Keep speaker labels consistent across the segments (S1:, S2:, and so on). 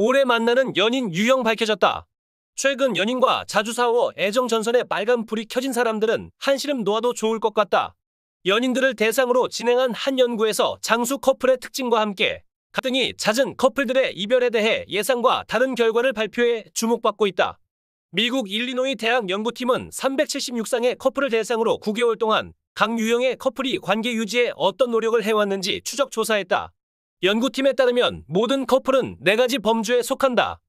S1: 올해 만나는 연인 유형 밝혀졌다. 최근 연인과 자주 싸워 애정 전선에 빨간 불이 켜진 사람들은 한시름 놓아도 좋을 것 같다. 연인들을 대상으로 진행한 한 연구에서 장수 커플의 특징과 함께 가등이 잦은 커플들의 이별에 대해 예상과 다른 결과를 발표해 주목받고 있다. 미국 일리노이 대학 연구팀은 3 7 6상의 커플을 대상으로 9개월 동안 각 유형의 커플이 관계 유지에 어떤 노력을 해왔는지 추적 조사했다. 연구팀에 따르면 모든 커플은 네 가지 범주에 속한다.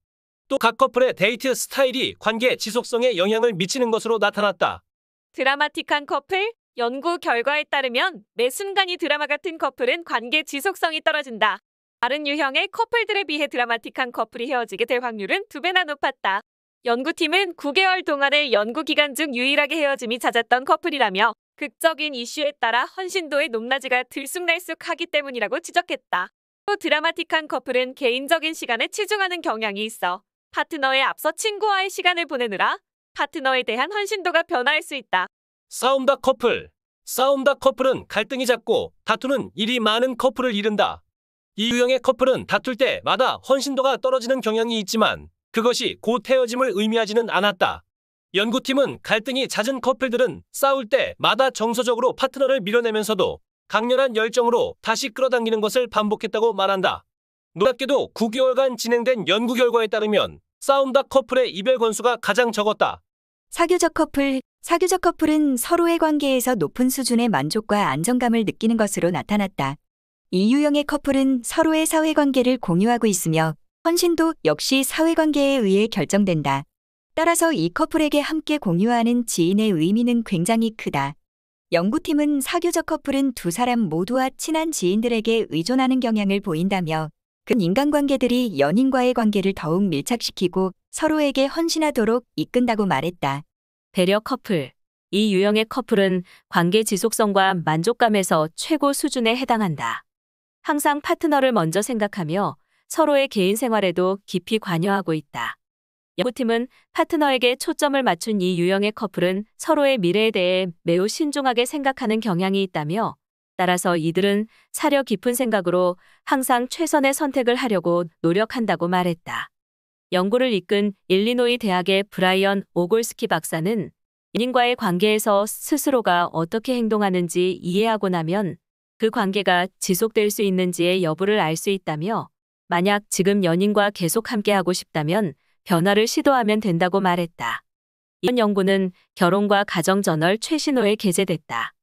S1: 또 각 커플의 데이트 스타일이 관계 지속성에 영향을 미치는 것으로 나타났다.
S2: 드라마틱한 커플? 연구 결과에 따르면 매 순간이 드라마 같은 커플은 관계 지속성이 떨어진다. 다른 유형의 커플들에 비해 드라마틱한 커플이 헤어지게 될 확률은 두 배나 높았다. 연구팀은 9개월 동안의 연구 기간 중 유일하게 헤어짐이 잦았던 커플이라며 극적인 이슈에 따라 헌신도의 높낮이가 들쑥날쑥하기 때문이라고 지적했다. 드라마틱한 커플은 개인적인 시간에 치중하는 경향이 있어 파트너에 앞서 친구와의 시간을 보내느라 파트너에 대한 헌신도가 변화할 수 있다.
S1: 싸움다 커플 싸움다 커플은 갈등이 작고 다투는 일이 많은 커플을 이른다. 이 유형의 커플은 다툴 때마다 헌신도가 떨어지는 경향이 있지만 그것이 곧 헤어짐을 의미하지는 않았다. 연구팀은 갈등이 잦은 커플들은 싸울 때마다 정서적으로 파트너를 밀어내면서도 강렬한 열정으로 다시 끌어당기는 것을 반복했다고 말한다. 놀랍게도 9개월간 진행된 연구 결과에 따르면 싸움다 커플의 이별 건수가 가장 적었다. 사교적
S3: 커플, 사교적 커플은 서로의 관계에서 높은 수준의 만족과 안정감을 느끼는 것으로 나타났다. 이 유형의 커플은 서로의 사회관계를 공유하고 있으며 헌신도 역시 사회관계에 의해 결정된다. 따라서 이 커플에게 함께 공유하는 지인의 의미는 굉장히 크다. 연구팀은 사교적 커플은 두 사람 모두와 친한 지인들에게 의존하는 경향을 보인다며 그 인간관계들이 연인과의 관계를 더욱 밀착시키고 서로에게 헌신하도록 이끈다고 말했다. 배려
S4: 커플 이 유형의 커플은 관계 지속성과 만족감에서 최고 수준에 해당한다. 항상 파트너를 먼저 생각하며 서로의 개인 생활에도 깊이 관여하고 있다. 연구팀은 파트너에게 초점을 맞춘 이 유형의 커플은 서로의 미래에 대해 매우 신중하게 생각하는 경향이 있다며 따라서 이들은 사려 깊은 생각으로 항상 최선의 선택을 하려고 노력한다고 말했다. 연구를 이끈 일리노이 대학의 브라이언 오골스키 박사는 인과의 관계에서 스스로가 어떻게 행동하는지 이해하고 나면 그 관계가 지속될 수 있는지의 여부를 알 수 있다며 만약 지금 연인과 계속 함께하고 싶다면 변화를 시도하면 된다고 말했다. 이번 연구는 결혼과 가정저널 최신호에 게재됐다.